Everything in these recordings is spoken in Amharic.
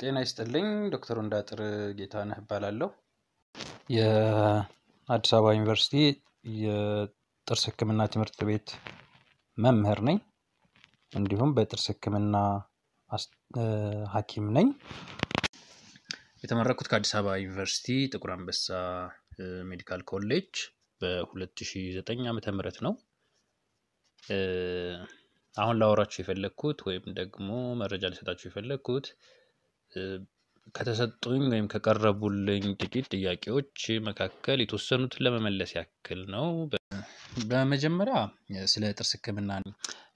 ጤና ይስጥልኝ ዶክተር ወንዳጥር ጌታነህ እባላለሁ። የአዲስ አበባ ዩኒቨርሲቲ የጥርስ ህክምና ትምህርት ቤት መምህር ነኝ። እንዲሁም በጥርስ ህክምና ሀኪም ነኝ። የተመረኩት ከአዲስ አበባ ዩኒቨርሲቲ ጥቁር አንበሳ ሜዲካል ኮሌጅ በ2009 ዓ ም ነው። አሁን ላወራችሁ የፈለግኩት ወይም ደግሞ መረጃ ሊሰጣችሁ የፈለግኩት ከተሰጡኝ ወይም ከቀረቡልኝ ጥቂት ጥያቄዎች መካከል የተወሰኑትን ለመመለስ ያክል ነው። በመጀመሪያ ስለ ጥርስ ህክምና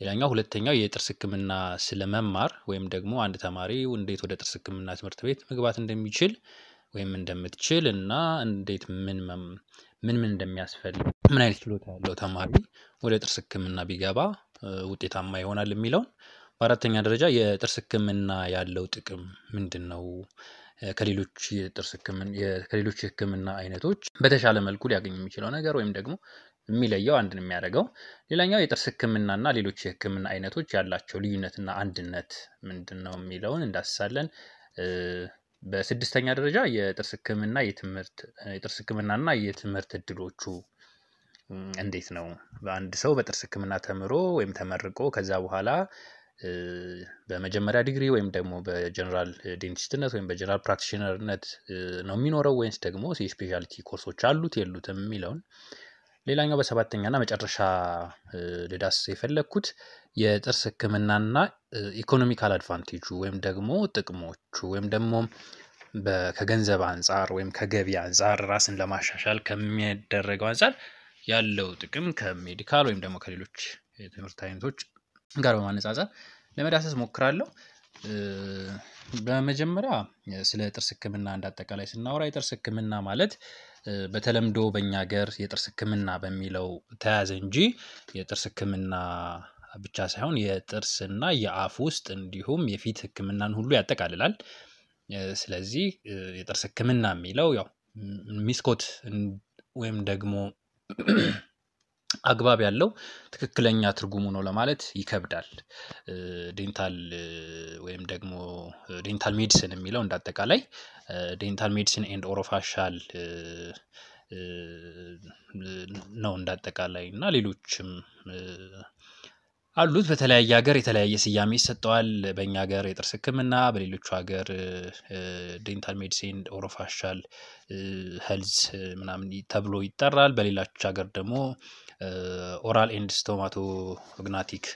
ሌላኛው ሁለተኛው የጥርስ ህክምና ስለመማር ወይም ደግሞ አንድ ተማሪ እንዴት ወደ ጥርስ ህክምና ትምህርት ቤት መግባት እንደሚችል ወይም እንደምትችል እና እንዴት ምን ምን ምን እንደሚያስፈልግ ምን አይነት ችሎታ ያለው ተማሪ ወደ ጥርስ ህክምና ቢገባ ውጤታማ ይሆናል የሚለውን በአራተኛ ደረጃ የጥርስ ህክምና ያለው ጥቅም ምንድነው? ከሌሎች የጥርስ ህክምና ከሌሎች የህክምና አይነቶች በተሻለ መልኩ ሊያገኝ የሚችለው ነገር ወይም ደግሞ የሚለየው አንድን የሚያደርገው ሌላኛው የጥርስ ህክምና እና ሌሎች የህክምና አይነቶች ያላቸው ልዩነትና አንድነት ምንድነው የሚለውን እንዳስሳለን። በስድስተኛ ደረጃ የጥርስ ህክምና የትምህርት የጥርስ ህክምና እና የትምህርት እድሎቹ እንዴት ነው? በአንድ ሰው በጥርስ ህክምና ተምሮ ወይም ተመርቆ ከዛ በኋላ በመጀመሪያ ዲግሪ ወይም ደግሞ በጀነራል ዴንቲስትነት ወይም በጀነራል ፕራክቲሽነርነት ነው የሚኖረው ወይንስ ደግሞ የስፔሻሊቲ ኮርሶች አሉት የሉትም የሚለውን ሌላኛው በሰባተኛ መጨረሻ ልዳስ የፈለግኩት የጥርስ ህክምናና ኢኮኖሚካል አድቫንቴጁ ወይም ደግሞ ጥቅሞቹ ወይም ደግሞ ከገንዘብ አንጻር ወይም ከገቢ አንጻር ራስን ለማሻሻል ከሚደረገው አንጻር ያለው ጥቅም ከሜዲካል ወይም ደግሞ ከሌሎች የትምህርት አይነቶች ጋር በማነጻጸር ለመዳሰስ እሞክራለሁ። በመጀመሪያ ስለ ጥርስ ህክምና እንዳጠቃላይ ስናወራ የጥርስ ህክምና ማለት በተለምዶ በእኛ ሀገር የጥርስ ህክምና በሚለው ተያዘ እንጂ የጥርስ ህክምና ብቻ ሳይሆን የጥርስና የአፍ ውስጥ እንዲሁም የፊት ህክምናን ሁሉ ያጠቃልላል። ስለዚህ የጥርስ ህክምና የሚለው ያው ሚስኮት ወይም ደግሞ አግባብ ያለው ትክክለኛ ትርጉሙ ነው ለማለት ይከብዳል። ዴንታል ወይም ደግሞ ዴንታል ሜዲስን የሚለው እንዳጠቃላይ ዴንታል ሜዲሲን ኤንድ ኦሮፋሻል ነው እንዳጠቃላይ እና ሌሎችም አሉት። በተለያየ ሀገር የተለያየ ስያሜ ይሰጠዋል። በእኛ ሀገር የጥርስ ሕክምና፣ በሌሎቹ ሀገር ዴንታል ሜዲሲን ኦሮፋሻል ሄልዝ ምናምን ተብሎ ይጠራል። በሌላች ሀገር ደግሞ ኦራል ኤንድ ስቶማቶ ግናቲክ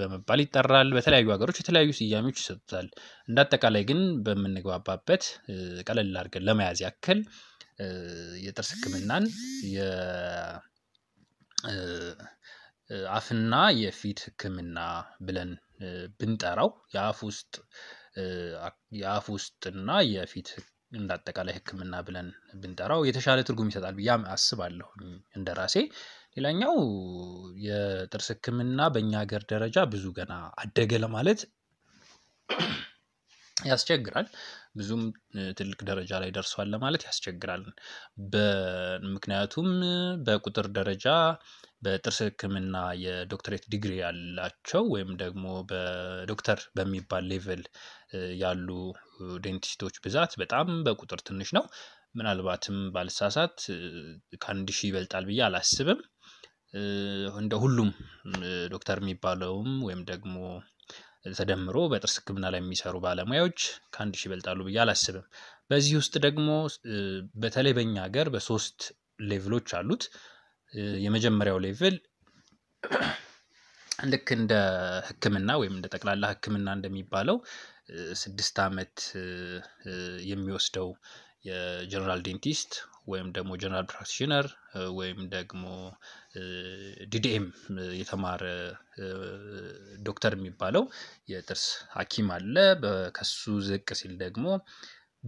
በመባል ይጠራል። በተለያዩ ሀገሮች የተለያዩ ስያሜዎች ይሰጡታል። እንዳጠቃላይ ግን በምንግባባበት ቀለል አድርገን ለመያዝ ያክል የጥርስ ህክምናን የአፍና የፊት ህክምና ብለን ብንጠራው የአፍ ውስጥ የአፍ ውስጥና የፊት እንዳጠቃላይ ህክምና ብለን ብንጠራው የተሻለ ትርጉም ይሰጣል ብዬ አስባለሁ እንደ ራሴ። ሌላኛው የጥርስ ህክምና በእኛ ሀገር ደረጃ ብዙ ገና አደገ ለማለት ያስቸግራል ብዙም ትልቅ ደረጃ ላይ ደርሷል ለማለት ያስቸግራል። ምክንያቱም በቁጥር ደረጃ በጥርስ ህክምና የዶክትሬት ዲግሪ ያላቸው ወይም ደግሞ በዶክተር በሚባል ሌቭል ያሉ ዴንቲስቶች ብዛት በጣም በቁጥር ትንሽ ነው። ምናልባትም ባልሳሳት ከአንድ ሺህ ይበልጣል ብዬ አላስብም። እንደ ሁሉም ዶክተር የሚባለውም ወይም ደግሞ ተደምሮ በጥርስ ህክምና ላይ የሚሰሩ ባለሙያዎች ከአንድ ሺህ ይበልጣሉ ብዬ አላስብም። በዚህ ውስጥ ደግሞ በተለይ በኛ ሀገር በሶስት ሌቭሎች አሉት የመጀመሪያው ሌቭል ልክ እንደ ህክምና ወይም እንደ ጠቅላላ ህክምና እንደሚባለው ስድስት ዓመት የሚወስደው የጀነራል ዴንቲስት ወይም ደግሞ ጀነራል ፕራክቲሽነር ወይም ደግሞ ዲዲኤም የተማረ ዶክተር የሚባለው የጥርስ ሐኪም አለ። ከሱ ዝቅ ሲል ደግሞ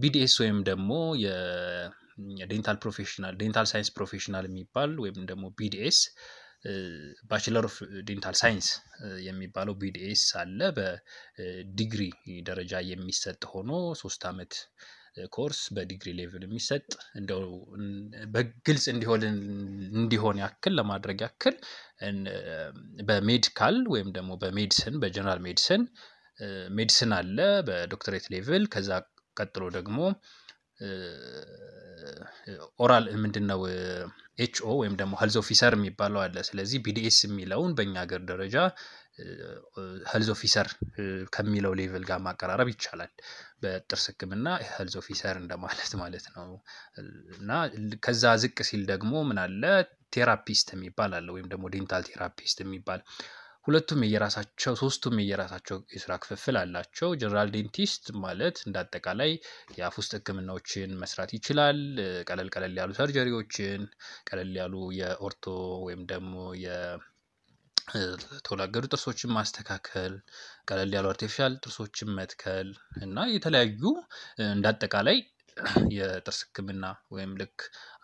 ቢዲኤስ ወይም ደግሞ ዴንታል ፕሮፌሽናል ዴንታል ሳይንስ ፕሮፌሽናል የሚባል ወይም ደግሞ ቢዲኤስ ባችለር ኦፍ ዴንታል ሳይንስ የሚባለው ቢዲኤስ አለ በዲግሪ ደረጃ የሚሰጥ ሆኖ ሶስት ዓመት ኮርስ በዲግሪ ሌቭል የሚሰጥ እንደው በግልጽ እንዲሆን እንዲሆን ያክል ለማድረግ ያክል በሜዲካል ወይም ደግሞ በሜዲሲን በጀነራል ሜዲስን ሜዲሲን አለ በዶክትሬት ሌቭል ከዛ ቀጥሎ ደግሞ ኦራል ምንድን ነው ኤችኦ ወይም ደግሞ ሄልዝ ኦፊሰር የሚባለው አለ። ስለዚህ ቢዲኤስ የሚለውን በእኛ ሀገር ደረጃ ሄልዝ ኦፊሰር ከሚለው ሌቭል ጋር ማቀራረብ ይቻላል። በጥርስ ሕክምና ሄልዝ ኦፊሰር እንደማለት ማለት ነው እና ከዛ ዝቅ ሲል ደግሞ ምን አለ ቴራፒስት የሚባል አለ ወይም ደግሞ ዴንታል ቴራፒስት የሚባል ሁለቱም የየራሳቸው ሶስቱም የየራሳቸው የስራ ክፍፍል አላቸው። ጀነራል ዴንቲስት ማለት እንደ አጠቃላይ የአፍ ውስጥ ህክምናዎችን መስራት ይችላል። ቀለል ቀለል ያሉ ሰርጀሪዎችን፣ ቀለል ያሉ የኦርቶ ወይም ደግሞ የተወላገዱ ጥርሶችን ማስተካከል፣ ቀለል ያሉ አርቲፊሻል ጥርሶችን መትከል እና የተለያዩ እንደ አጠቃላይ የጥርስ ህክምና ወይም ልክ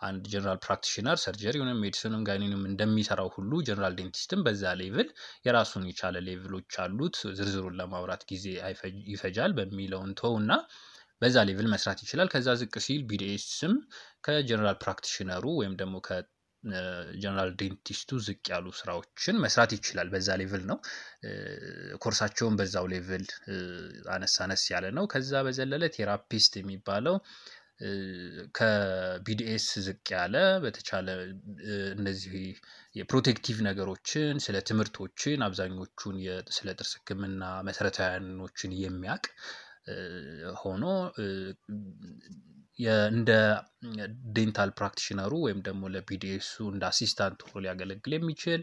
አንድ ጀነራል ፕራክቲሽነር ሆነ ሜዲሲንም ጋይኒንም እንደሚሰራው ሁሉ ጀነራል ዴንቲስትም በዛ ሌቭል የራሱን የቻለ ሌቭሎች አሉት። ዝርዝሩን ለማውራት ጊዜ ይፈጃል በሚለውን እና በዛ ሌቭል መስራት ይችላል። ከዛ ዝቅ ሲል ቢዲኤስም ከጀነራል ፕራክቲሽነሩ ወይም ደግሞ ጀነራል ዴንቲስቱ ዝቅ ያሉ ስራዎችን መስራት ይችላል። በዛ ሌቭል ነው ኮርሳቸውን በዛው ሌቭል አነስ አነስ ያለ ነው። ከዛ በዘለለ ቴራፒስት የሚባለው ከቢዲኤስ ዝቅ ያለ በተቻለ እነዚህ የፕሮቴክቲቭ ነገሮችን ስለ ትምህርቶችን አብዛኞቹን ስለ ጥርስ ህክምና መሰረታዊያኖችን የሚያቅ ሆኖ እንደ ዴንታል ፕራክቲሽነሩ ወይም ደግሞ ለፒዲኤሱ እንደ አሲስታንት ሆኖ ሊያገለግል የሚችል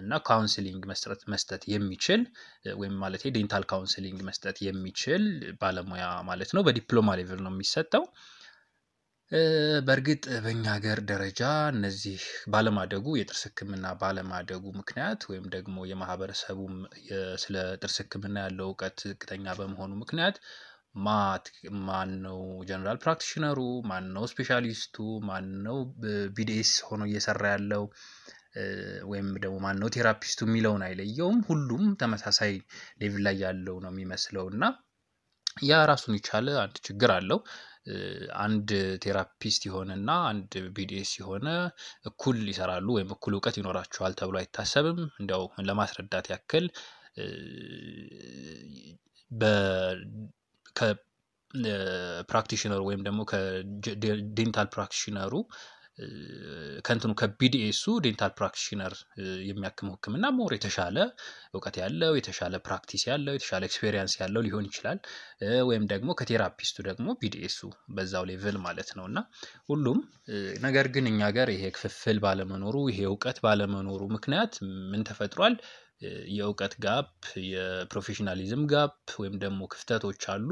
እና ካውንስሊንግ መስጠት መስጠት የሚችል ወይም ማለት ዴንታል ካውንስሊንግ መስጠት የሚችል ባለሙያ ማለት ነው። በዲፕሎማ ሌቭል ነው የሚሰጠው። በእርግጥ በእኛ ሀገር ደረጃ እነዚህ ባለማደጉ የጥርስ ህክምና ባለማደጉ ምክንያት ወይም ደግሞ የማህበረሰቡም ስለ ጥርስ ህክምና ያለው እውቀት ዝቅተኛ በመሆኑ ምክንያት ማነው ጀነራል ፕራክቲሽነሩ ማነው ስፔሻሊስቱ ነው ቢዲኤስ ሆኖ እየሰራ ያለው ወይም ደግሞ ነው ቴራፒስቱ የሚለውን አይለየውም። ሁሉም ተመሳሳይ ሌቭል ላይ ያለው ነው የሚመስለው እና ያ ራሱን የቻለ አንድ ችግር አለው። አንድ ቴራፒስት የሆነና አንድ ቢዲኤስ የሆነ እኩል ይሰራሉ ወይም እኩል እውቀት ይኖራቸዋል ተብሎ አይታሰብም። እንዲያው ለማስረዳት ያክል በ ከፕራክቲሽነሩ ወይም ደግሞ ከዴንታል ፕራክቲሽነሩ ከንትኑ ከቢዲኤሱ ዴንታል ፕራክቲሽነር የሚያክመው ህክምና ሞር የተሻለ እውቀት ያለው የተሻለ ፕራክቲስ ያለው የተሻለ ኤክስፔሪንስ ያለው ሊሆን ይችላል። ወይም ደግሞ ከቴራፒስቱ ደግሞ ቢዲኤሱ በዛው ሌቭል ማለት ነው እና ሁሉም ነገር ግን እኛ ጋር ይሄ ክፍፍል ባለመኖሩ ይሄ እውቀት ባለመኖሩ ምክንያት ምን ተፈጥሯል የእውቀት ጋፕ የፕሮፌሽናሊዝም ጋፕ ወይም ደግሞ ክፍተቶች አሉ።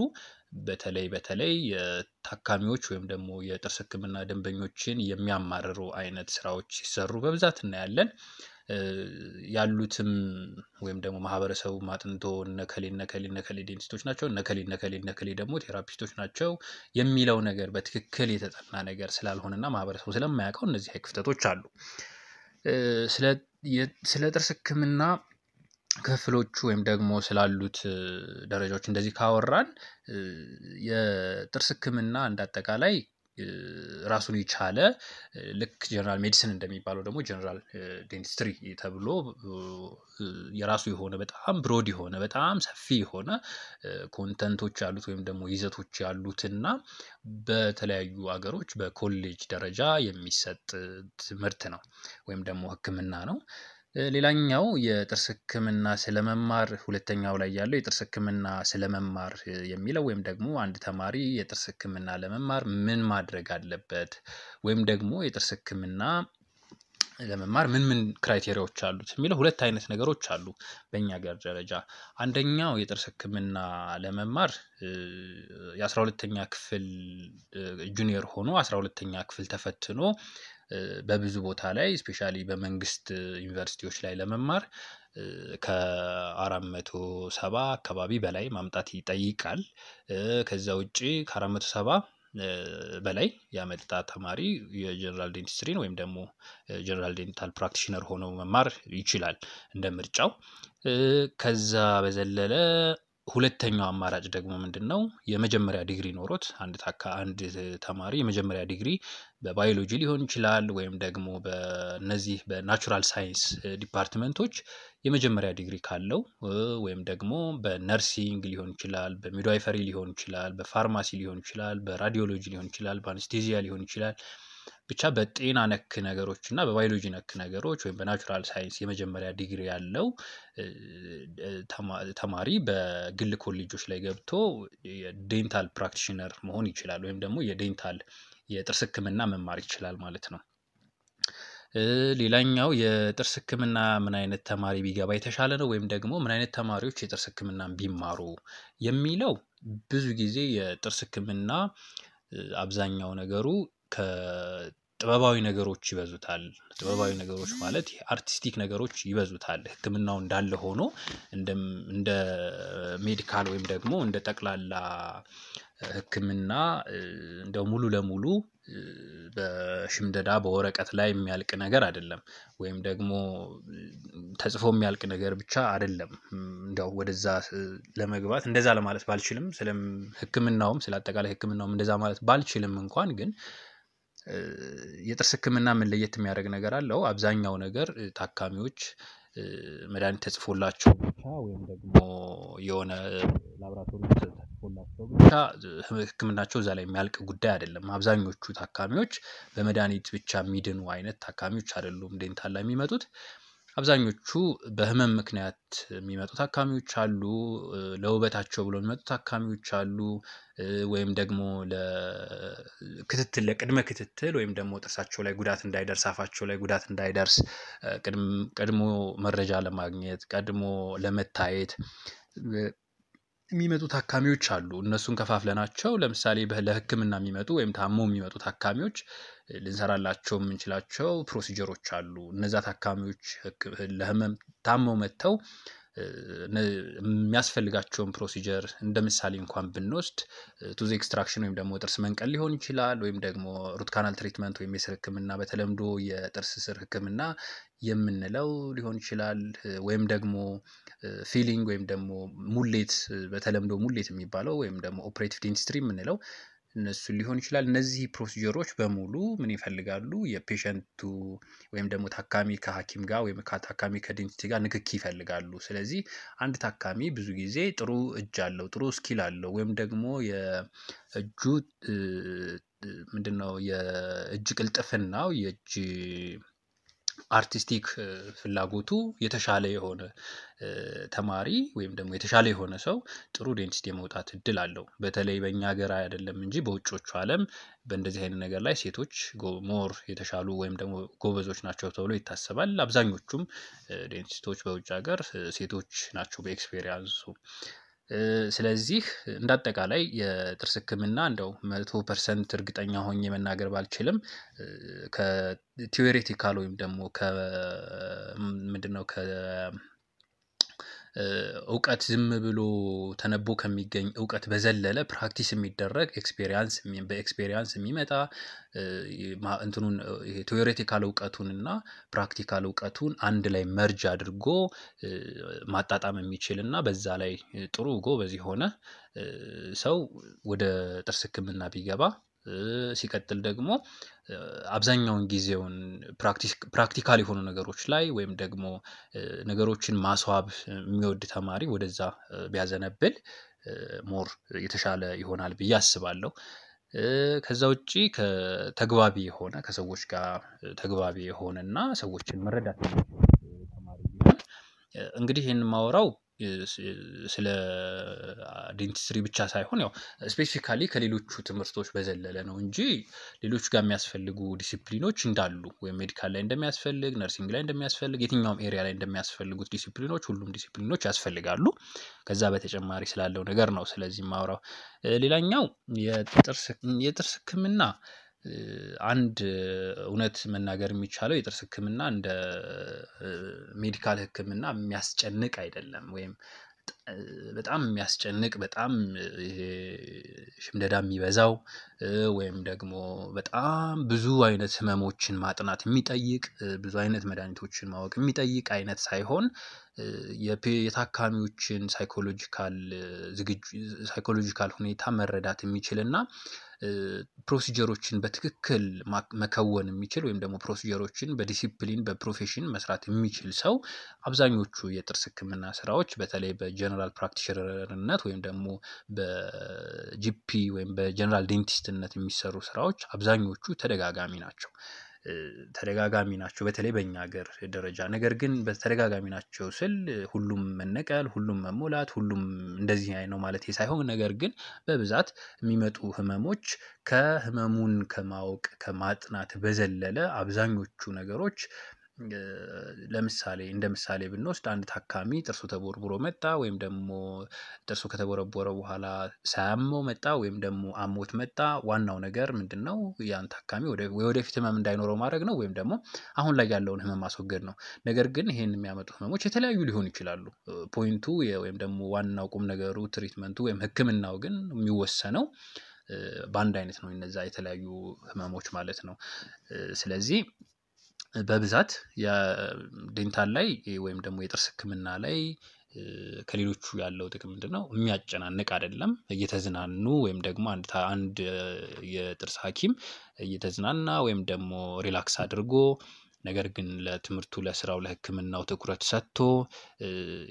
በተለይ በተለይ የታካሚዎች ወይም ደግሞ የጥርስ ህክምና ደንበኞችን የሚያማርሩ አይነት ስራዎች ሲሰሩ በብዛት እናያለን። ያሉትም ወይም ደግሞ ማህበረሰቡ አጥንቶ ነከሌ ነከሌ ነከሌ ዴንቲስቶች ናቸው ነከሌ ነከሌ ነከሌ ደግሞ ቴራፒስቶች ናቸው የሚለው ነገር በትክክል የተጠና ነገር ስላልሆነና ማህበረሰቡ ስለማያውቀው እነዚህ ክፍተቶች አሉ። ስለ ስለ ጥርስ ህክምና ክፍሎቹ ወይም ደግሞ ስላሉት ደረጃዎች እንደዚህ ካወራን የጥርስ ህክምና እንዳጠቃላይ አጠቃላይ ራሱን የቻለ ልክ ጀነራል ሜዲሲን እንደሚባለው ደግሞ ጀነራል ዴንቲስትሪ ተብሎ የራሱ የሆነ በጣም ብሮድ የሆነ በጣም ሰፊ የሆነ ኮንተንቶች ያሉት ወይም ደግሞ ይዘቶች ያሉትና በተለያዩ ሀገሮች በኮሌጅ ደረጃ የሚሰጥ ትምህርት ነው ወይም ደግሞ ህክምና ነው። ሌላኛው የጥርስ ህክምና ስለመማር ሁለተኛው ላይ ያለው የጥርስ ህክምና ስለመማር የሚለው ወይም ደግሞ አንድ ተማሪ የጥርስ ህክምና ለመማር ምን ማድረግ አለበት? ወይም ደግሞ የጥርስ ህክምና ለመማር ምን ምን ክራይቴሪያዎች አሉት የሚለው ሁለት አይነት ነገሮች አሉ። በእኛ ሀገር ደረጃ አንደኛው የጥርስ ህክምና ለመማር የአሥራ ሁለተኛ ክፍል ጁኒየር ሆኖ አስራ ሁለተኛ ክፍል ተፈትኖ በብዙ ቦታ ላይ ስፔሻሊ በመንግስት ዩኒቨርሲቲዎች ላይ ለመማር ከአራት መቶ ሰባ አካባቢ በላይ ማምጣት ይጠይቃል። ከዛ ውጪ ከአራት መቶ ሰባ በላይ ያመጣ ተማሪ የጀነራል ዴንቲስትሪን ወይም ደግሞ ጀነራል ዴንታል ፕራክቲሽነር ሆኖ መማር ይችላል እንደ ምርጫው። ከዛ በዘለለ ሁለተኛው አማራጭ ደግሞ ምንድን ነው? የመጀመሪያ ዲግሪ ኖሮት አንድ አንድ ተማሪ የመጀመሪያ ዲግሪ በባዮሎጂ ሊሆን ይችላል ወይም ደግሞ በነዚህ በናቹራል ሳይንስ ዲፓርትመንቶች የመጀመሪያ ዲግሪ ካለው ወይም ደግሞ በነርሲንግ ሊሆን ይችላል፣ በሚድዋይፈሪ ሊሆን ይችላል፣ በፋርማሲ ሊሆን ይችላል፣ በራዲዮሎጂ ሊሆን ይችላል፣ በአንስቴዚያ ሊሆን ይችላል ብቻ በጤና ነክ ነገሮች እና በባዮሎጂ ነክ ነገሮች ወይም በናቹራል ሳይንስ የመጀመሪያ ዲግሪ ያለው ተማሪ በግል ኮሌጆች ላይ ገብቶ የዴንታል ፕራክቲሽነር መሆን ይችላል ወይም ደግሞ የዴንታል የጥርስ ህክምና መማር ይችላል ማለት ነው። ሌላኛው የጥርስ ህክምና ምን አይነት ተማሪ ቢገባ የተሻለ ነው ወይም ደግሞ ምን አይነት ተማሪዎች የጥርስ ህክምናን ቢማሩ የሚለው ብዙ ጊዜ የጥርስ ህክምና አብዛኛው ነገሩ ከጥበባዊ ነገሮች ይበዙታል። ጥበባዊ ነገሮች ማለት አርቲስቲክ ነገሮች ይበዙታል። ህክምናው እንዳለ ሆኖ እንደ ሜዲካል ወይም ደግሞ እንደ ጠቅላላ ህክምና እንደ ሙሉ ለሙሉ በሽምደዳ በወረቀት ላይ የሚያልቅ ነገር አይደለም። ወይም ደግሞ ተጽፎ የሚያልቅ ነገር ብቻ አይደለም። እንደው ወደዛ ለመግባት እንደዛ ለማለት ባልችልም ስለ ህክምናውም ስለ አጠቃላይ ህክምናውም እንደዛ ማለት ባልችልም እንኳን ግን የጥርስ ህክምና ምን ለየት የሚያደርግ ነገር አለው? አብዛኛው ነገር ታካሚዎች መድኃኒት ተጽፎላቸው ብቻ ወይም ደግሞ የሆነ ላብራቶሪ ተጽፎላቸው ብቻ ህክምናቸው እዛ ላይ የሚያልቅ ጉዳይ አይደለም። አብዛኞቹ ታካሚዎች በመድኃኒት ብቻ የሚድኑ አይነት ታካሚዎች አይደሉም ዴንታል ላይ የሚመጡት። አብዛኞቹ በህመም ምክንያት የሚመጡ ታካሚዎች አሉ ለውበታቸው ብሎ የሚመጡ ታካሚዎች አሉ ወይም ደግሞ ለክትትል ለቅድመ ክትትል ወይም ደግሞ ጥርሳቸው ላይ ጉዳት እንዳይደርስ አፋቸው ላይ ጉዳት እንዳይደርስ ቀድሞ መረጃ ለማግኘት ቀድሞ ለመታየት የሚመጡ ታካሚዎች አሉ እነሱን ከፋፍለናቸው ለምሳሌ ለህክምና የሚመጡ ወይም ታሞ የሚመጡ ታካሚዎች ልንሰራላቸው የምንችላቸው ፕሮሲጀሮች አሉ እነዛ ታካሚዎች ለህመም ታመው መጥተው የሚያስፈልጋቸውን ፕሮሲጀር እንደ ምሳሌ እንኳን ብንወስድ ቱዝ ኤክስትራክሽን ወይም ደግሞ ጥርስ መንቀል ሊሆን ይችላል ወይም ደግሞ ሩት ካናል ትሪትመንት ወይም የስር ህክምና በተለምዶ የጥርስ ስር ህክምና የምንለው ሊሆን ይችላል። ወይም ደግሞ ፊሊንግ ወይም ደግሞ ሙሌት በተለምዶ ሙሌት የሚባለው ወይም ደግሞ ኦፕሬቲቭ ዴንቲስትሪ የምንለው እነሱን ሊሆን ይችላል። እነዚህ ፕሮሲጀሮች በሙሉ ምን ይፈልጋሉ? የፔሸንቱ ወይም ደግሞ ታካሚ ከሐኪም ጋር ወይም ታካሚ ከዴንቲስት ጋር ንክኪ ይፈልጋሉ። ስለዚህ አንድ ታካሚ ብዙ ጊዜ ጥሩ እጅ አለው ጥሩ ስኪል አለው ወይም ደግሞ የእጁ ምንድነው የእጅ ቅልጥፍናው የእጅ አርቲስቲክ ፍላጎቱ የተሻለ የሆነ ተማሪ ወይም ደግሞ የተሻለ የሆነ ሰው ጥሩ ዴንቲስት የመውጣት እድል አለው። በተለይ በእኛ ሀገር አይደለም እንጂ በውጮቹ ዓለም በእንደዚህ አይነት ነገር ላይ ሴቶች ሞር የተሻሉ ወይም ደግሞ ጎበዞች ናቸው ተብሎ ይታሰባል። አብዛኞቹም ዴንቲስቶች በውጭ ሀገር ሴቶች ናቸው በኤክስፔሪያንሱ ስለዚህ እንዳጠቃላይ የጥርስ ህክምና እንደው መቶ ፐርሰንት እርግጠኛ ሆኜ መናገር ባልችልም ከቲዎሬቲካል ወይም ደግሞ ከ ምንድነው ከ እውቀት ዝም ብሎ ተነቦ ከሚገኝ እውቀት በዘለለ ፕራክቲስ የሚደረግ ኤክስፔሪንስ በኤክስፔሪንስ የሚመጣ እንትኑን ቴዎሬቲካል እውቀቱን እና ፕራክቲካል እውቀቱን አንድ ላይ መርጅ አድርጎ ማጣጣም የሚችል እና በዛ ላይ ጥሩ ጎበዝ የሆነ ሰው ወደ ጥርስ ህክምና ቢገባ ሲቀጥል ደግሞ አብዛኛውን ጊዜውን ፕራክቲካል የሆኑ ነገሮች ላይ ወይም ደግሞ ነገሮችን ማስዋብ የሚወድ ተማሪ ወደዛ ቢያዘነብል ሞር የተሻለ ይሆናል ብዬ አስባለሁ። ከዛ ውጪ ተግባቢ የሆነ ከሰዎች ጋር ተግባቢ የሆነ እና ሰዎችን መረዳት ተማሪ እንግዲህ ይህን የማወራው ስለ ዴንቲስትሪ ብቻ ሳይሆን ያው ስፔሲፊካሊ ከሌሎቹ ትምህርቶች በዘለለ ነው እንጂ ሌሎች ጋር የሚያስፈልጉ ዲሲፕሊኖች እንዳሉ ወይም ሜዲካል ላይ እንደሚያስፈልግ ነርሲንግ ላይ እንደሚያስፈልግ የትኛውም ኤሪያ ላይ እንደሚያስፈልጉት ዲሲፕሊኖች ሁሉም ዲሲፕሊኖች ያስፈልጋሉ ከዛ በተጨማሪ ስላለው ነገር ነው ስለዚህ ማውራው ሌላኛው የጥርስ ህክምና አንድ እውነት መናገር የሚቻለው የጥርስ ህክምና እንደ ሜዲካል ህክምና የሚያስጨንቅ አይደለም ወይም በጣም የሚያስጨንቅ በጣም ሽምደዳ የሚበዛው ወይም ደግሞ በጣም ብዙ አይነት ህመሞችን ማጥናት የሚጠይቅ ብዙ አይነት መድኃኒቶችን ማወቅ የሚጠይቅ አይነት ሳይሆን የታካሚዎችን ሳይኮሎጂካል ሁኔታ መረዳት የሚችል እና ፕሮሲጀሮችን በትክክል መከወን የሚችል ወይም ደግሞ ፕሮሲጀሮችን በዲሲፕሊን በፕሮፌሽን መስራት የሚችል ሰው አብዛኞቹ የጥርስ ህክምና ስራዎች በተለይ በጀነራል ፕራክቲሽነርነት ወይም ደግሞ በጂፒ ወይም በጀነራል ዴንቲስትነት የሚሰሩ ስራዎች አብዛኞቹ ተደጋጋሚ ናቸው። ተደጋጋሚ ናቸው በተለይ በእኛ ሀገር ደረጃ። ነገር ግን በተደጋጋሚ ናቸው ስል ሁሉም መነቀል ሁሉም መሞላት ሁሉም እንደዚህ ነው ማለት ሳይሆን ነገር ግን በብዛት የሚመጡ ህመሞች ከህመሙን ከማወቅ ከማጥናት በዘለለ አብዛኞቹ ነገሮች ለምሳሌ እንደ ምሳሌ ብንወስድ አንድ ታካሚ ጥርሱ ተቦርቡሮ መጣ ወይም ደግሞ ጥርሱ ከተቦረቦረ በኋላ ሳያመው መጣ ወይም ደግሞ አሞት መጣ። ዋናው ነገር ምንድን ነው? ያን ታካሚ ወደፊት ህመም እንዳይኖረው ማድረግ ነው ወይም ደግሞ አሁን ላይ ያለውን ህመም ማስወገድ ነው። ነገር ግን ይሄን የሚያመጡ ህመሞች የተለያዩ ሊሆኑ ይችላሉ። ፖይንቱ ወይም ደግሞ ዋናው ቁም ነገሩ ትሪትመንቱ ወይም ህክምናው ግን የሚወሰነው በአንድ አይነት ነው። እነዛ የተለያዩ ህመሞች ማለት ነው። ስለዚህ በብዛት የዴንታል ላይ ወይም ደግሞ የጥርስ ህክምና ላይ ከሌሎቹ ያለው ጥቅም ነው? የሚያጨናንቅ አይደለም። እየተዝናኑ ወይም ደግሞ አንድ የጥርስ ሀኪም እየተዝናና ወይም ደግሞ ሪላክስ አድርጎ ነገር ግን ለትምህርቱ፣ ለስራው፣ ለህክምናው ትኩረት ሰጥቶ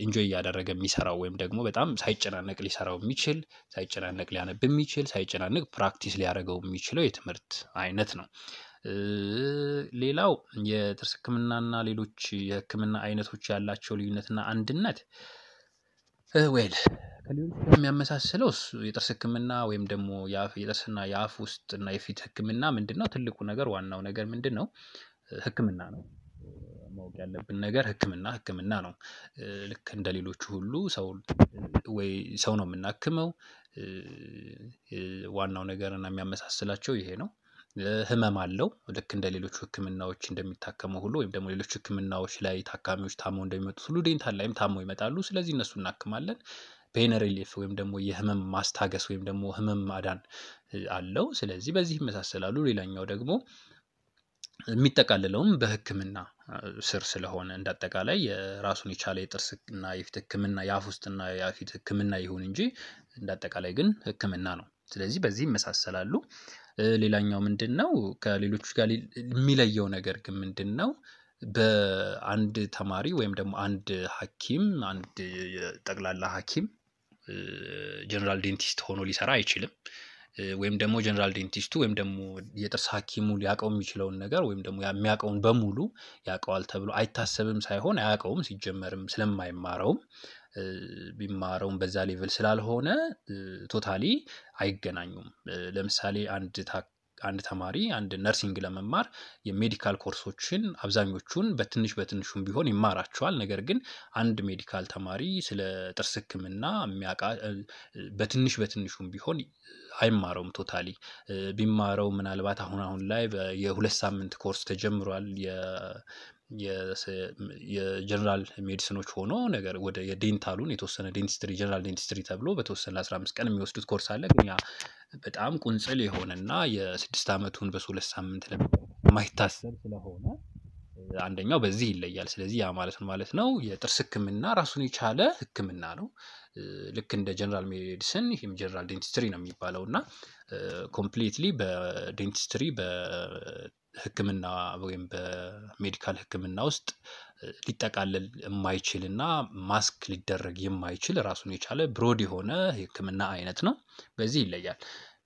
ኢንጆይ እያደረገ የሚሰራው ወይም ደግሞ በጣም ሳይጨናነቅ ሊሰራው የሚችል ሳይጨናነቅ ሊያነብ የሚችል ሳይጨናነቅ ፕራክቲስ ሊያደርገው የሚችለው የትምህርት አይነት ነው። ሌላው የጥርስ ህክምናና ሌሎች የህክምና አይነቶች ያላቸው ልዩነትና አንድነት ወይል ከሌሎች የሚያመሳስለው የጥርስ ህክምና ወይም ደግሞ የጥርስና የአፍ ውስጥ እና የፊት ህክምና ነው? ትልቁ ነገር ዋናው ነገር ነው? ህክምና ነው። ማወቅ ያለብን ነገር ህክምና ህክምና ነው። ልክ እንደ ሌሎቹ ሁሉ ወይ ሰው ነው የምናክመው። ዋናው ነገር እና የሚያመሳስላቸው ይሄ ነው ህመም አለው ልክ እንደ ሌሎች ህክምናዎች እንደሚታከሙ ሁሉ ወይም ደግሞ ሌሎች ህክምናዎች ላይ ታካሚዎች ታመው እንደሚመጡት ሁሉ ዴንታል ላይም ታመው ይመጣሉ። ስለዚህ እነሱ እናክማለን። ፔን ሪሊፍ ወይም ደግሞ የህመም ማስታገስ ወይም ደግሞ ህመም ማዳን አለው። ስለዚህ በዚህ ይመሳሰላሉ። ሌላኛው ደግሞ የሚጠቃልለውም በህክምና ስር ስለሆነ እንዳጠቃላይ የራሱን የቻለ የጥርስና የፊት ህክምና የአፍ ውስጥና የፊት ህክምና ይሁን እንጂ እንዳጠቃላይ ግን ህክምና ነው። ስለዚህ በዚህ ይመሳሰላሉ። ሌላኛው ነው። ከሌሎች ጋር የሚለየው ነገር ግን ምንድነው? በአንድ ተማሪ ወይም ደግሞ አንድ ሀኪም አንድ ጠቅላላ ሀኪም ጀነራል ዴንቲስት ሆኖ ሊሰራ አይችልም። ወይም ደግሞ ጀነራል ዴንቲስቱ ወይም ደግሞ የጥርስ ሀኪሙ ሊያውቀው የሚችለውን ነገር ወይም ደግሞ የሚያውቀውን በሙሉ ያውቀዋል ተብሎ አይታሰብም ሳይሆን አያውቀውም ሲጀመርም ስለማይማረውም ቢማረውም በዛ ሌቭል ስላልሆነ ቶታሊ አይገናኙም። ለምሳሌ አንድ አንድ ተማሪ አንድ ነርሲንግ ለመማር የሜዲካል ኮርሶችን አብዛኞቹን በትንሽ በትንሹም ቢሆን ይማራቸዋል። ነገር ግን አንድ ሜዲካል ተማሪ ስለ ጥርስ ሕክምና የሚያውቃ በትንሽ በትንሹም ቢሆን አይማረውም። ቶታሊ ቢማረው ምናልባት አሁን አሁን ላይ የሁለት ሳምንት ኮርስ ተጀምሯል። የጀነራል ሜዲሲኖች ሆኖ ነገር ወደ የዴንታሉን የተወሰነ ዴንቲስትሪ ጀነራል ዴንቲስትሪ ተብሎ በተወሰነ 15 ቀን የሚወስዱት ኮርስ አለ። እኛ በጣም ቁንጽል የሆነና የስድስት ዓመቱን በሶለት ሳምንት ለማይታሰብ ስለሆነ አንደኛው በዚህ ይለያል። ስለዚህ ያ ማለት ነው ማለት ነው የጥርስ ሕክምና ራሱን የቻለ ሕክምና ነው። ልክ እንደ ጀነራል ሜዲሲን ይህም ጀነራል ዴንቲስትሪ ነው የሚባለው እና ኮምፕሊትሊ በዴንቲስትሪ በ ህክምና ወይም በሜዲካል ህክምና ውስጥ ሊጠቃለል የማይችል እና ማስክ ሊደረግ የማይችል ራሱን የቻለ ብሮድ የሆነ ህክምና አይነት ነው። በዚህ ይለያል።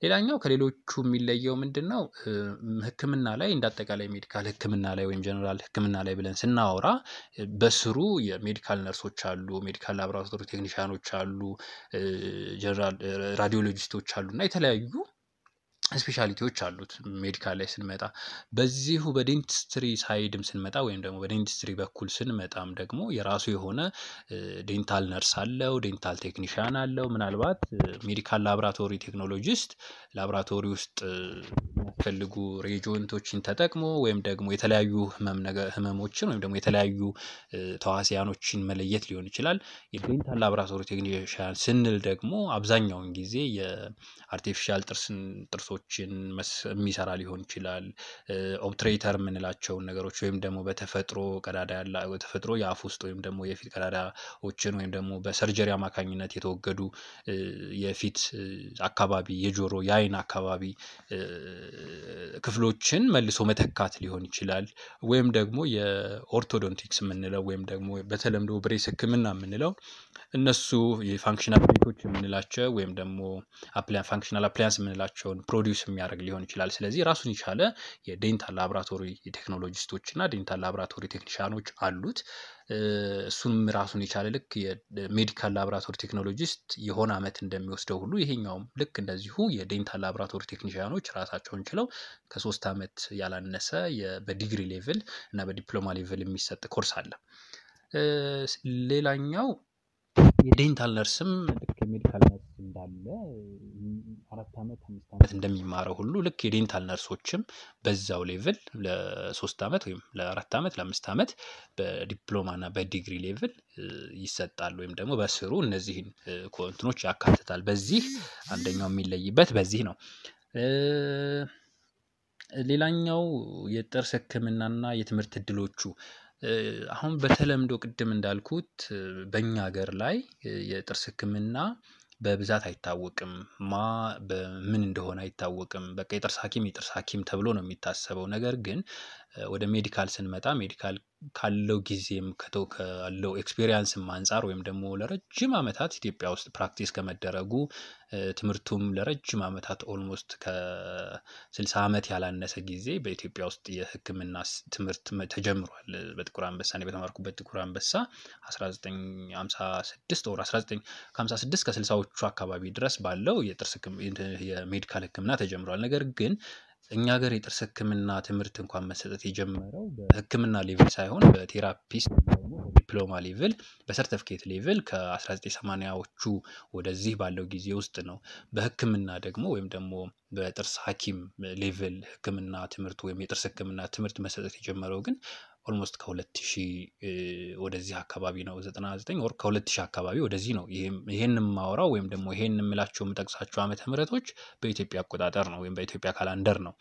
ሌላኛው ከሌሎቹ የሚለየው ምንድነው? ህክምና ላይ እንደ አጠቃላይ ሜዲካል ህክምና ላይ ወይም ጀነራል ህክምና ላይ ብለን ስናወራ በስሩ የሜዲካል ነርሶች አሉ ሜዲካል ላብራቶሪ ቴክኒሽያኖች አሉ። ጀነራል ራዲዮሎጂስቶች አሉ እና የተለያዩ ስፔሻሊቲዎች አሉት ሜዲካል ላይ ስንመጣ በዚሁ በዴንቲስትሪ ሳይድም ስንመጣ ወይም ደግሞ በዴንቲስትሪ በኩል ስንመጣም ደግሞ የራሱ የሆነ ዴንታል ነርስ አለው ዴንታል ቴክኒሽያን አለው ምናልባት ሜዲካል ላብራቶሪ ቴክኖሎጂስት ላብራቶሪ ውስጥ የሚያስፈልጉ ሬጂዮንቶችን ተጠቅሞ ወይም ደግሞ የተለያዩ ህመሞችን ወይም ደግሞ የተለያዩ ተዋሲያኖችን መለየት ሊሆን ይችላል የዴንታል ላብራቶሪ ቴክኒሽያን ስንል ደግሞ አብዛኛውን ጊዜ የአርቲፊሻል ጥርስ ጥርሶ ጥናቶችን የሚሰራ ሊሆን ይችላል። ኦብትሬተር የምንላቸውን ነገሮች ወይም ደግሞ በተፈጥሮ ቀዳዳ ያለ በተፈጥሮ የአፍ ውስጥ ወይም ደግሞ የፊት ቀዳዳዎችን ወይም ደግሞ በሰርጀሪ አማካኝነት የተወገዱ የፊት አካባቢ የጆሮ የአይን አካባቢ ክፍሎችን መልሶ መተካት ሊሆን ይችላል። ወይም ደግሞ የኦርቶዶንቲክስ የምንለው ወይም ደግሞ በተለምዶ ብሬስ ህክምና የምንለው እነሱ የፋንክሽናል ቤቶች የምንላቸው ወይም ደግሞ ፋንክሽናል አፕላያንስ የምንላቸውን ፕሮ ፕሮዲውስ የሚያደርግ ሊሆን ይችላል። ስለዚህ ራሱን የቻለ የዴንታል ላብራቶሪ ቴክኖሎጂስቶች እና ዴንታል ላብራቶሪ ቴክኒሻኖች አሉት። እሱንም ራሱን የቻለ ልክ የሜዲካል ላብራቶሪ ቴክኖሎጂስት የሆነ አመት እንደሚወስደው ሁሉ ይሄኛውም ልክ እንደዚሁ የዴንታል ላብራቶሪ ቴክኒሽያኖች ራሳቸውን ችለው ከሶስት አመት ያላነሰ በዲግሪ ሌቭል እና በዲፕሎማ ሌቭል የሚሰጥ ኮርስ አለ። ሌላኛው የዴንታል ነርስም ሜዲካል ነርስ እንዳለ አራት ዓመት አምስት ዓመት እንደሚማረው ሁሉ ልክ የዴንታል ነርሶችም በዛው ሌቭል ለሶስት ዓመት ወይም ለአራት ዓመት ለአምስት ዓመት በዲፕሎማ እና በዲግሪ ሌቭል ይሰጣል ወይም ደግሞ በስሩ እነዚህን እንትኖች ያካትታል። በዚህ አንደኛው የሚለይበት በዚህ ነው። ሌላኛው የጥርስ ሕክምናና የትምህርት እድሎቹ አሁን በተለምዶ ቅድም እንዳልኩት በእኛ ሀገር ላይ የጥርስ ህክምና በብዛት አይታወቅም ማ ምን እንደሆነ አይታወቅም በቃ የጥርስ ሀኪም የጥርስ ሀኪም ተብሎ ነው የሚታሰበው ነገር ግን ወደ ሜዲካል ስንመጣ ሜዲካል ካለው ጊዜም ከተው ካለው ኤክስፔሪያንስም አንጻር ወይም ደግሞ ለረጅም ዓመታት ኢትዮጵያ ውስጥ ፕራክቲስ ከመደረጉ ትምህርቱም ለረጅም ዓመታት ኦልሞስት ከ60 ዓመት ያላነሰ ጊዜ በኢትዮጵያ ውስጥ የሕክምና ትምህርት ተጀምሯል። በጥቁር አንበሳ እኔ በተማርኩበት ጥቁር አንበሳ 1956 ወር 1956 ከ60ዎቹ አካባቢ ድረስ ባለው የጥርስ የሜዲካል ሕክምና ተጀምሯል። ነገር ግን እኛ ሀገር የጥርስ ህክምና ትምህርት እንኳን መሰጠት የጀመረው በህክምና ሌቭል ሳይሆን በቴራፒስት ዲፕሎማ ሌቭል በሰርተፍኬት ሌቭል ከ1980ዎቹ ወደዚህ ባለው ጊዜ ውስጥ ነው። በህክምና ደግሞ ወይም ደግሞ በጥርስ ሐኪም ሌቭል ህክምና ትምህርት ወይም የጥርስ ህክምና ትምህርት መሰጠት የጀመረው ግን ኦልሞስት ከሁለት ሺህ ወደዚህ አካባቢ ነው ዘጠና ዘጠኝ ወር ከሁለት ሺህ አካባቢ ወደዚህ ነው ይህን የማወራው ወይም ደግሞ ይሄን የምላቸው የምጠቅሳቸው ዓመተ ምህረቶች በኢትዮጵያ አቆጣጠር ነው ወይም በኢትዮጵያ ካላንደር ነው።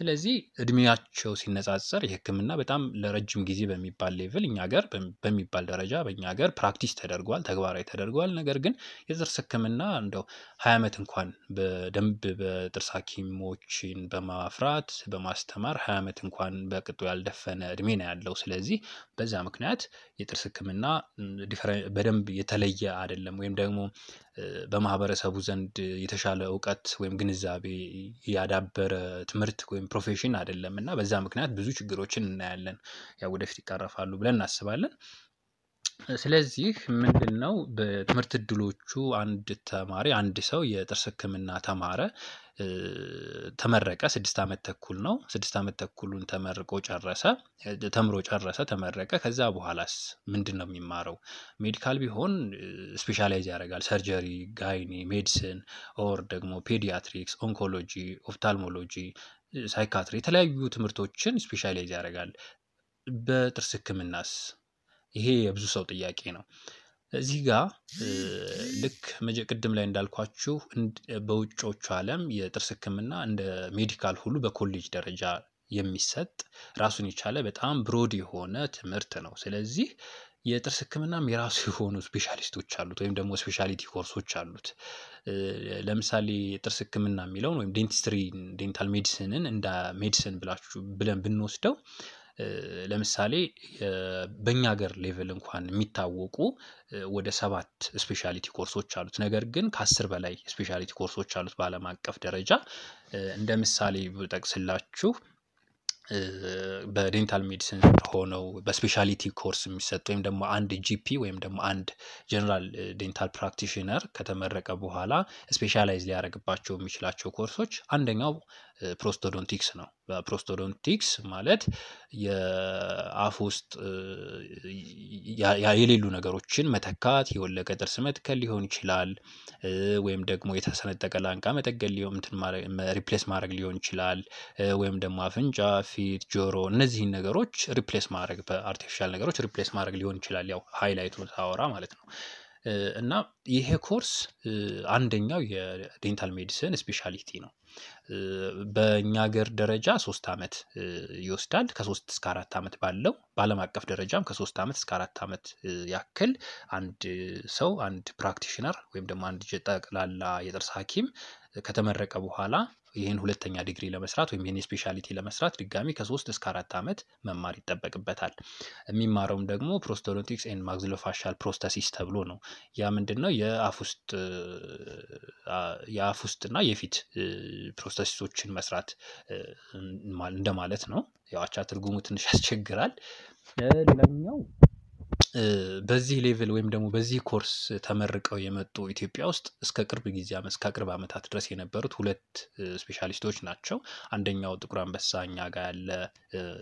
ስለዚህ እድሜያቸው ሲነጻጸር የህክምና በጣም ለረጅም ጊዜ በሚባል ሌቭል እኛ ሀገር በሚባል ደረጃ በእኛ ሀገር ፕራክቲስ ተደርጓል፣ ተግባራዊ ተደርጓል። ነገር ግን የጥርስ ህክምና እንደው ሀያ ዓመት እንኳን በደንብ በጥርስ ሐኪሞችን በማፍራት በማስተማር ሀያ ዓመት እንኳን በቅጡ ያልደፈነ እድሜ ነው ያለው ያለው። ስለዚህ በዛ ምክንያት የጥርስ ህክምና በደንብ የተለየ አይደለም ወይም ደግሞ በማህበረሰቡ ዘንድ የተሻለ እውቀት ወይም ግንዛቤ ያዳበረ ትምህርት ወይም ፕሮፌሽን አይደለም እና በዛ ምክንያት ብዙ ችግሮችን እናያለን። ያው ወደፊት ይቀረፋሉ ብለን እናስባለን ስለዚህ ነው በትምህርት እድሎቹ አንድ ተማሪ አንድ ሰው የጥርስ ህክምና ተማረ ተመረቀ ስድስት ዓመት ተኩል ነው ስድስት ዓመት ተኩሉን ተመርቆ ጨረሰ ተምሮ ጨረሰ ተመረቀ ከዛ በኋላስ ምንድን ነው የሚማረው ሜዲካል ቢሆን ስፔሻላይዝ ያደርጋል ሰርጀሪ ጋይኒ ሜዲሲን ኦር ደግሞ ፔዲያትሪክስ ኦንኮሎጂ ኦፍታልሞሎጂ ሳይካትሪ የተለያዩ ትምህርቶችን ስፔሻላይዝ ያደርጋል በጥርስ ህክምናስ ይሄ የብዙ ሰው ጥያቄ ነው። እዚህ ጋር ልክ ቅድም ላይ እንዳልኳችሁ በውጮቹ ዓለም የጥርስ ህክምና እንደ ሜዲካል ሁሉ በኮሌጅ ደረጃ የሚሰጥ ራሱን የቻለ በጣም ብሮድ የሆነ ትምህርት ነው። ስለዚህ የጥርስ ህክምናም የራሱ የሆኑ ስፔሻሊስቶች አሉት ወይም ደግሞ ስፔሻሊቲ ኮርሶች አሉት። ለምሳሌ የጥርስ ህክምና የሚለውን ወይም ዴንቲስትሪ ዴንታል ሜዲሲንን እንደ ሜዲሲን ብላችሁ ብለን ብንወስደው ለምሳሌ በእኛ ሀገር ሌቭል እንኳን የሚታወቁ ወደ ሰባት ስፔሻሊቲ ኮርሶች አሉት። ነገር ግን ከአስር በላይ ስፔሻሊቲ ኮርሶች አሉት በአለም አቀፍ ደረጃ። እንደ ምሳሌ ብጠቅስላችሁ በዴንታል ሜዲሲን ሆነው በስፔሻሊቲ ኮርስ የሚሰጥ ወይም ደግሞ አንድ ጂፒ ወይም ደግሞ አንድ ጀነራል ዴንታል ፕራክቲሽነር ከተመረቀ በኋላ ስፔሻላይዝ ሊያደርግባቸው የሚችላቸው ኮርሶች አንደኛው ፕሮስቶዶንቲክስ ነው በፕሮስቶዶንቲክስ ማለት የአፍ ውስጥ የሌሉ ነገሮችን መተካት የወለቀ ጥርስ መትከል ሊሆን ይችላል፣ ወይም ደግሞ የተሰነጠቀ ላንቃ መጠገል ሪፕሌስ ማድረግ ሊሆን ይችላል፣ ወይም ደግሞ አፍንጫ፣ ፊት፣ ጆሮ እነዚህን ነገሮች ሪፕሌስ ማድረግ በአርቲፊሻል ነገሮች ሪፕሌስ ማድረግ ሊሆን ይችላል። ያው ሃይላይቱ ሳወራ ማለት ነው። እና ይሄ ኮርስ አንደኛው የዴንታል ሜዲሲን ስፔሻሊቲ ነው። በእኛ ሀገር ደረጃ ሶስት አመት ይወስዳል ከሶስት እስከ አራት ዓመት ባለው በአለም አቀፍ ደረጃም ከሶስት ዓመት እስከ አራት ዓመት ያክል አንድ ሰው አንድ ፕራክቲሽነር ወይም ደግሞ አንድ ጠቅላላ የጥርስ ሀኪም ከተመረቀ በኋላ ይህን ሁለተኛ ዲግሪ ለመስራት ወይም ይህን ስፔሻሊቲ ለመስራት ድጋሚ ከሶስት እስከ አራት ዓመት መማር ይጠበቅበታል። የሚማረውም ደግሞ ፕሮስቶዶንቲክስ ኤንድ ማግዝሎፋሻል ፕሮስተሲስ ተብሎ ነው። ያ ምንድን ነው? የአፍ ውስጥና የፊት ፕሮስተሲሶችን መስራት እንደማለት ነው። ያው አቻ ትርጉሙ ትንሽ ያስቸግራል። ሌላኛው በዚህ ሌቭል ወይም ደግሞ በዚህ ኮርስ ተመርቀው የመጡ ኢትዮጵያ ውስጥ እስከ ቅርብ ጊዜ እስከ ቅርብ ዓመታት ድረስ የነበሩት ሁለት ስፔሻሊስቶች ናቸው። አንደኛው ጥቁር አንበሳ እኛ ጋር ያለ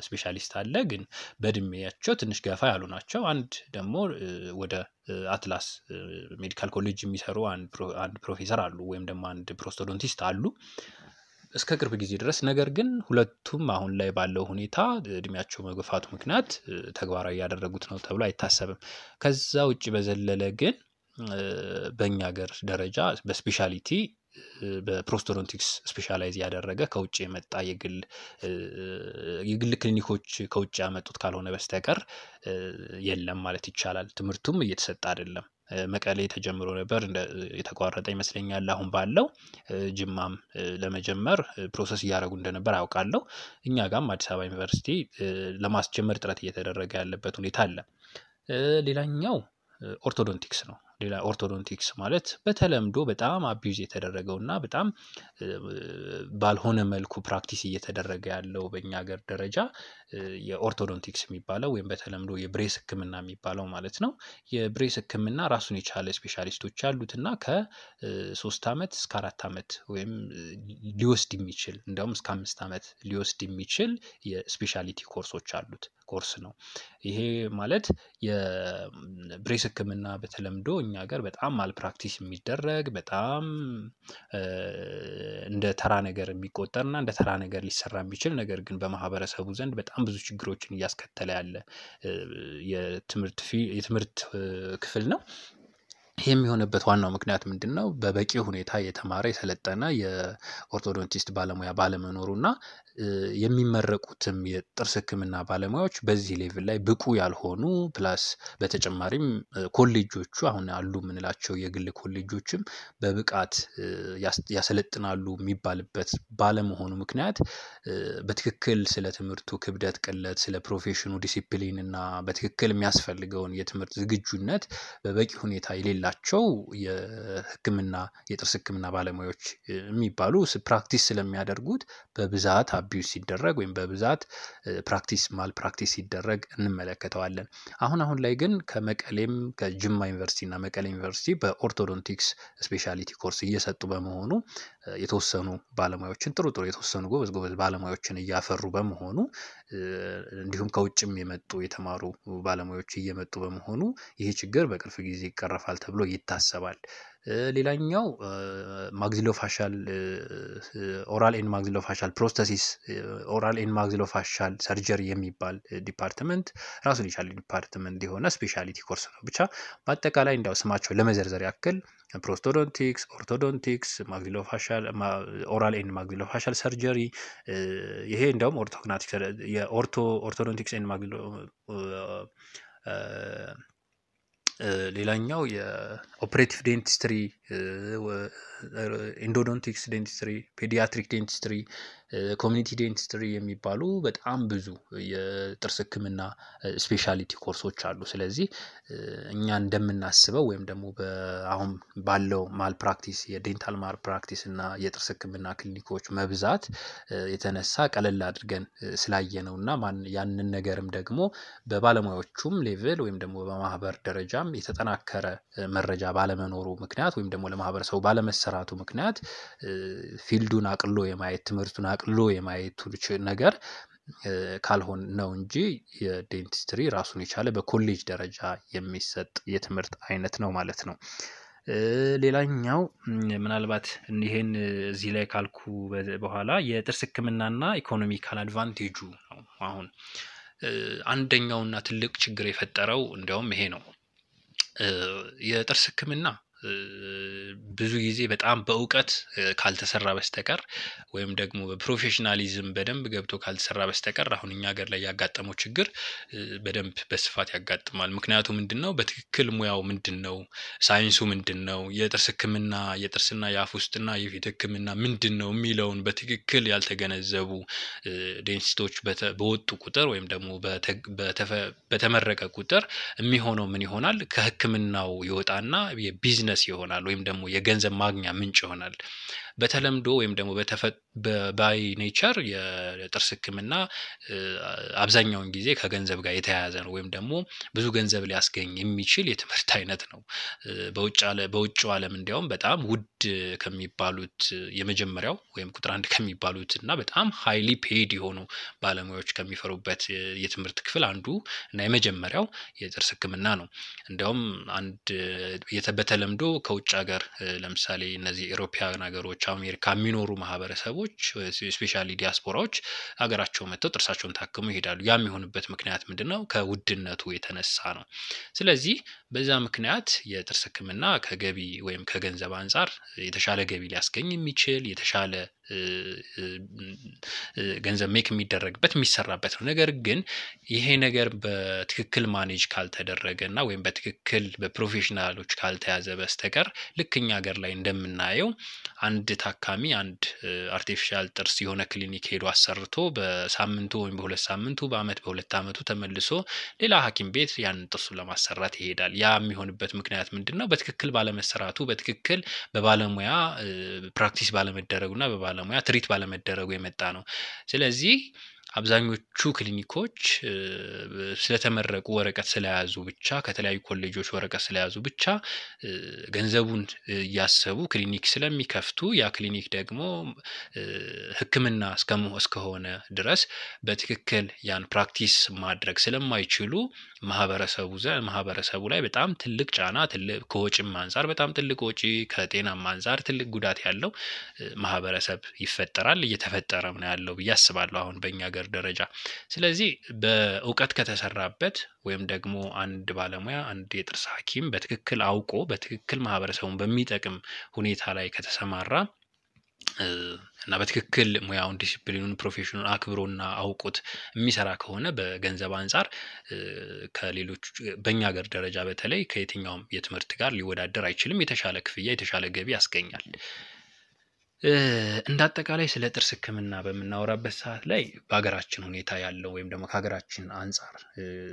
ስፔሻሊስት አለ፣ ግን በእድሜያቸው ትንሽ ገፋ ያሉ ናቸው። አንድ ደግሞ ወደ አትላስ ሜዲካል ኮሌጅ የሚሰሩ አንድ ፕሮፌሰር አሉ፣ ወይም ደግሞ አንድ ፕሮስቶዶንቲስት አሉ። እስከ ቅርብ ጊዜ ድረስ ነገር ግን ሁለቱም አሁን ላይ ባለው ሁኔታ እድሜያቸው መግፋቱ ምክንያት ተግባራዊ ያደረጉት ነው ተብሎ አይታሰብም። ከዛ ውጭ በዘለለ ግን በእኛ ሀገር ደረጃ በስፔሻሊቲ በፕሮስቶዶንቲክስ ስፔሻላይዝ ያደረገ ከውጭ የመጣ የግል ክሊኒኮች ከውጭ ያመጡት ካልሆነ በስተቀር የለም ማለት ይቻላል። ትምህርቱም እየተሰጠ አይደለም። መቀሌ ተጀምሮ ነበር የተቋረጠ ይመስለኛል። አሁን ባለው ጅማም ለመጀመር ፕሮሰስ እያደረጉ እንደነበር አውቃለሁ። እኛ ጋም አዲስ አበባ ዩኒቨርሲቲ ለማስጀመር ጥረት እየተደረገ ያለበት ሁኔታ አለ። ሌላኛው ኦርቶዶንቲክስ ነው ሌላ ኦርቶዶንቲክስ ማለት በተለምዶ በጣም አቢዩዝ የተደረገው እና በጣም ባልሆነ መልኩ ፕራክቲስ እየተደረገ ያለው በእኛ ሀገር ደረጃ የኦርቶዶንቲክስ የሚባለው ወይም በተለምዶ የብሬስ ሕክምና የሚባለው ማለት ነው። የብሬስ ሕክምና ራሱን የቻለ ስፔሻሊስቶች ያሉት እና ከሶስት ዓመት እስከ አራት ዓመት ወይም ሊወስድ የሚችል እንዲያውም እስከ አምስት ዓመት ሊወስድ የሚችል የስፔሻሊቲ ኮርሶች አሉት ኮርስ ነው። ይሄ ማለት የብሬስ ህክምና በተለምዶ እኛ ሀገር በጣም ማልፕራክቲስ የሚደረግ በጣም እንደ ተራ ነገር የሚቆጠር እና እንደ ተራ ነገር ሊሰራ የሚችል ነገር ግን በማህበረሰቡ ዘንድ በጣም ብዙ ችግሮችን እያስከተለ ያለ የትምህርት የትምህርት ክፍል ነው የሚሆንበት ዋናው ምክንያት ምንድነው? በበቂ ሁኔታ የተማረ የሰለጠነ የኦርቶዶንቲስት ባለሙያ ባለመኖሩ እና የሚመረቁትም የጥርስ ህክምና ባለሙያዎች በዚህ ሌቭል ላይ ብቁ ያልሆኑ ፕላስ በተጨማሪም ኮሌጆቹ አሁን አሉ የምንላቸው የግል ኮሌጆችም በብቃት ያሰለጥናሉ የሚባልበት ባለመሆኑ ምክንያት በትክክል ስለ ትምህርቱ ክብደት ቅለት፣ ስለ ፕሮፌሽኑ ዲሲፕሊን እና በትክክል የሚያስፈልገውን የትምህርት ዝግጁነት በበቂ ሁኔታ የሌላ የሌላቸው የህክምና የጥርስ ህክምና ባለሙያዎች የሚባሉ ፕራክቲስ ስለሚያደርጉት በብዛት አቢውስ ሲደረግ ወይም በብዛት ፕራክቲስ ማል ፕራክቲስ ሲደረግ እንመለከተዋለን። አሁን አሁን ላይ ግን ከመቀሌም ከጅማ ዩኒቨርሲቲ እና መቀሌ ዩኒቨርሲቲ በኦርቶዶንቲክስ ስፔሻሊቲ ኮርስ እየሰጡ በመሆኑ የተወሰኑ ባለሙያዎችን ጥሩ ጥሩ የተወሰኑ ጎበዝ ጎበዝ ባለሙያዎችን እያፈሩ በመሆኑ እንዲሁም ከውጭም የመጡ የተማሩ ባለሙያዎች እየመጡ በመሆኑ ይህ ችግር በቅርብ ጊዜ ይቀረፋል ተብሎ ይታሰባል ሌላኛው ማግዚሎፋሻል ኦራል ኤን ማግዚሎፋሻል ፕሮስተሲስ ኦራል ኤን ማግዚሎፋሻል ሰርጀሪ የሚባል ዲፓርትመንት ራሱን የቻለ ዲፓርትመንት የሆነ ስፔሻሊቲ ኮርስ ነው። ብቻ በአጠቃላይ እንዳው ስማቸው ለመዘርዘር ያክል ፕሮስቶዶንቲክስ፣ ኦርቶዶንቲክስ፣ ማግዚሎፋሻል ኦራል ኤን ማግዚሎፋሻል ሰርጀሪ ይሄ እንደውም ኦርቶግናቲክስ ኦርቶዶንቲክስ ኤን ማግሎ ሌላኛው የኦፕሬቲቭ ዴንቲስትሪ፣ ኢንዶዶንቲክስ ዴንቲስትሪ፣ ፔዲያትሪክ ዴንቲስትሪ ኮሚኒቲ ዴንቲስትሪ የሚባሉ በጣም ብዙ የጥርስ ህክምና ስፔሻሊቲ ኮርሶች አሉ። ስለዚህ እኛ እንደምናስበው ወይም ደግሞ አሁን ባለው ማል ፕራክቲስ የዴንታል ማል ፕራክቲስ እና የጥርስ ህክምና ክሊኒኮች መብዛት የተነሳ ቀለል አድርገን ነው እና ያንን ነገርም ደግሞ በባለሙያዎቹም ሌቭል ወይም ደግሞ በማህበር ደረጃም የተጠናከረ መረጃ ባለመኖሩ ምክንያት ወይም ደግሞ ለማህበረሰቡ ባለመሰራቱ ምክንያት ፊልዱን አቅሎ የማየት ትምህርቱን አቅሎ የማየቱ ነገር ካልሆን ነው እንጂ የዴንቲስትሪ ራሱን የቻለ በኮሌጅ ደረጃ የሚሰጥ የትምህርት አይነት ነው ማለት ነው። ሌላኛው ምናልባት ይሄን እዚህ ላይ ካልኩ በኋላ የጥርስ ሕክምናና ኢኮኖሚካል አድቫንቴጁ ነው። አሁን አንደኛውና ትልቅ ችግር የፈጠረው እንዲያውም ይሄ ነው። የጥርስ ሕክምና ብዙ ጊዜ በጣም በእውቀት ካልተሰራ በስተቀር ወይም ደግሞ በፕሮፌሽናሊዝም በደንብ ገብቶ ካልተሰራ በስተቀር አሁን እኛ ሀገር ላይ ያጋጠመው ችግር በደንብ በስፋት ያጋጥማል። ምክንያቱ ምንድን ነው? በትክክል ሙያው ምንድን ነው? ሳይንሱ ምንድን ነው? የጥርስ ህክምና የጥርስና የአፍ ውስጥና የፊት ህክምና ምንድን ነው የሚለውን በትክክል ያልተገነዘቡ ዴንቲስቶች በወጡ ቁጥር ወይም ደግሞ በተመረቀ ቁጥር የሚሆነው ምን ይሆናል? ከህክምናው ይወጣና የቢዝነስ ቢዝነስ ይሆናል ወይም ደግሞ የገንዘብ ማግኛ ምንጭ ይሆናል። በተለምዶ ወይም ደግሞ ባይ ኔቸር የጥርስ ህክምና አብዛኛውን ጊዜ ከገንዘብ ጋር የተያያዘ ነው ወይም ደግሞ ብዙ ገንዘብ ሊያስገኝ የሚችል የትምህርት አይነት ነው። በውጭው ዓለም እንዲያውም በጣም ውድ ከሚባሉት የመጀመሪያው ወይም ቁጥር አንድ ከሚባሉት እና በጣም ሃይሊ ፔድ የሆኑ ባለሙያዎች ከሚፈሩበት የትምህርት ክፍል አንዱ እና የመጀመሪያው የጥርስ ህክምና ነው። እንዲያውም አንድ በተለምዶ ከውጭ ሀገር ለምሳሌ እነዚህ ኤሮፓያን ሀገሮች አሜሪካ የሚኖሩ ማህበረሰቦች ስፔሻሊ ዲያስፖራዎች ሀገራቸው መጥተው ጥርሳቸውን ታክመው ይሄዳሉ። ያ የሚሆንበት ምክንያት ምንድን ነው? ከውድነቱ የተነሳ ነው። ስለዚህ በዛ ምክንያት የጥርስ ሕክምና ከገቢ ወይም ከገንዘብ አንጻር የተሻለ ገቢ ሊያስገኝ የሚችል የተሻለ ገንዘብ ሜክ የሚደረግበት የሚሰራበት ነው። ነገር ግን ይሄ ነገር በትክክል ማኔጅ ካልተደረገ እና ወይም በትክክል በፕሮፌሽናሎች ካልተያዘ በስተቀር ልክ እኛ ሀገር ላይ እንደምናየው አንድ ታካሚ አንድ አርቲፊሻል ጥርስ የሆነ ክሊኒክ ሄዶ አሰርቶ በሳምንቱ ወይም በሁለት ሳምንቱ በአመት በሁለት አመቱ ተመልሶ ሌላ ሐኪም ቤት ያንን ጥርሱን ለማሰራት ይሄዳል። ያ የሚሆንበት ምክንያት ምንድን ነው? በትክክል ባለመሰራቱ፣ በትክክል በባለሙያ ፕራክቲስ ባለመደረጉና በባለ ባለሙያ ትሪት ባለመደረጉ የመጣ ነው። ስለዚህ አብዛኞቹ ክሊኒኮች ስለተመረቁ ወረቀት ስለያዙ ብቻ ከተለያዩ ኮሌጆች ወረቀት ስለያዙ ብቻ ገንዘቡን እያሰቡ ክሊኒክ ስለሚከፍቱ ያ ክሊኒክ ደግሞ ሕክምና እስከሆነ ድረስ በትክክል ያን ፕራክቲስ ማድረግ ስለማይችሉ ማህበረሰቡ ማህበረሰቡ ላይ በጣም ትልቅ ጫና ከወጪም አንጻር በጣም ትልቅ ወጪ ከጤናም አንጻር ትልቅ ጉዳት ያለው ማህበረሰብ ይፈጠራል እየተፈጠረም ነው ያለው ብዬ አስባለሁ አሁን በእኛ ገር በሚኒስቴር ደረጃ። ስለዚህ በእውቀት ከተሰራበት ወይም ደግሞ አንድ ባለሙያ አንድ የጥርስ ሐኪም በትክክል አውቆ በትክክል ማህበረሰቡን በሚጠቅም ሁኔታ ላይ ከተሰማራ እና በትክክል ሙያውን ዲሲፕሊኑን ፕሮፌሽኑን አክብሮና አውቆት የሚሰራ ከሆነ በገንዘብ አንጻር ከሌሎች በእኛ ሀገር ደረጃ በተለይ ከየትኛውም የትምህርት ጋር ሊወዳደር አይችልም። የተሻለ ክፍያ የተሻለ ገቢ ያስገኛል። እንደ አጠቃላይ ስለ ጥርስ ሕክምና በምናወራበት ሰዓት ላይ በሀገራችን ሁኔታ ያለው ወይም ደግሞ ከሀገራችን አንጻር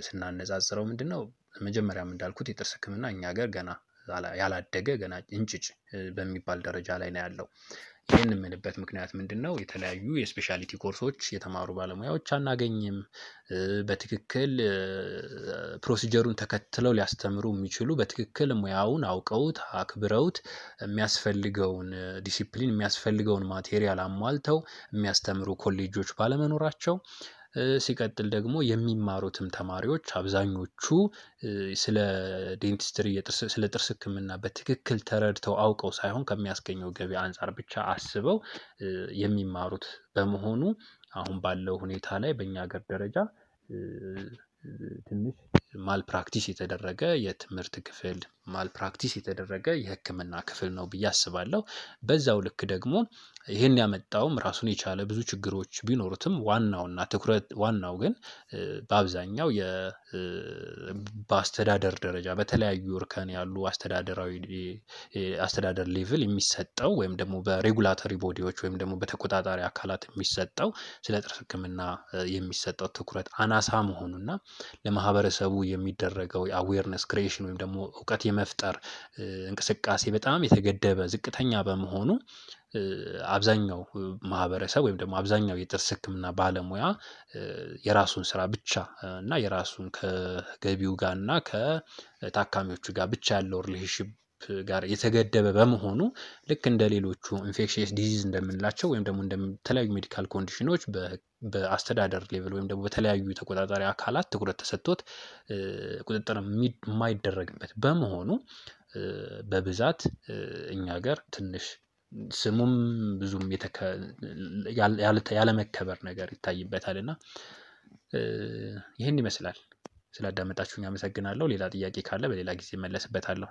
ስናነጻጽረው ምንድን ነው መጀመሪያም እንዳልኩት የጥርስ ሕክምና እኛ ሀገር ገና ያላደገ ገና እንጭጭ በሚባል ደረጃ ላይ ነው ያለው። ይህን የምንበት ምክንያት ምንድን ነው? የተለያዩ የስፔሻሊቲ ኮርሶች የተማሩ ባለሙያዎች አናገኝም። በትክክል ፕሮሲጀሩን ተከትለው ሊያስተምሩ የሚችሉ በትክክል ሙያውን አውቀውት አክብረውት የሚያስፈልገውን ዲሲፕሊን የሚያስፈልገውን ማቴሪያል አሟልተው የሚያስተምሩ ኮሌጆች ባለመኖራቸው ሲቀጥል ደግሞ የሚማሩትም ተማሪዎች አብዛኞቹ ስለ ዴንቲስትሪ ስለ ጥርስ ህክምና በትክክል ተረድተው አውቀው ሳይሆን ከሚያስገኘው ገቢ አንጻር ብቻ አስበው የሚማሩት በመሆኑ አሁን ባለው ሁኔታ ላይ በእኛ ሀገር ደረጃ ትንሽ ማል ፕራክቲስ የተደረገ የትምህርት ክፍል ማልፕራክቲስ የተደረገ የህክምና ክፍል ነው ብዬ አስባለሁ። በዛው ልክ ደግሞ ይህን ያመጣውም ራሱን የቻለ ብዙ ችግሮች ቢኖሩትም ዋናውና ትኩረት ዋናው ግን በአብዛኛው በአስተዳደር ደረጃ በተለያዩ እርከን ያሉ አስተዳደራዊ አስተዳደር ሌቭል የሚሰጠው ወይም ደግሞ በሬጉላተሪ ቦዲዎች ወይም ደግሞ በተቆጣጣሪ አካላት የሚሰጠው ስለ ጥርስ ህክምና የሚሰጠው ትኩረት አናሳ መሆኑና ለማህበረሰቡ የሚደረገው የአዌርነስ ክሬሽን ወይም ደግሞ እውቀት የመፍጠር እንቅስቃሴ በጣም የተገደበ ዝቅተኛ በመሆኑ አብዛኛው ማህበረሰብ ወይም ደግሞ አብዛኛው የጥርስ ህክምና ባለሙያ የራሱን ስራ ብቻ እና የራሱን ከገቢው ጋር እና ከታካሚዎቹ ጋር ብቻ ያለው ሪሌሽን ጋር የተገደበ በመሆኑ ልክ እንደ ሌሎቹ ኢንፌክሽስ ዲዚዝ እንደምንላቸው ወይም ደግሞ እንደተለያዩ ሜዲካል ኮንዲሽኖች በአስተዳደር ሌቭል ወይም ደግሞ በተለያዩ ተቆጣጣሪ አካላት ትኩረት ተሰጥቶት ቁጥጥር የማይደረግበት በመሆኑ በብዛት እኛ ጋር ትንሽ ስሙም ብዙም ያለመከበር ነገር ይታይበታል እና ይህን ይመስላል። ስላዳመጣችሁኝ አመሰግናለሁ። ሌላ ጥያቄ ካለ በሌላ ጊዜ መለስበታለሁ።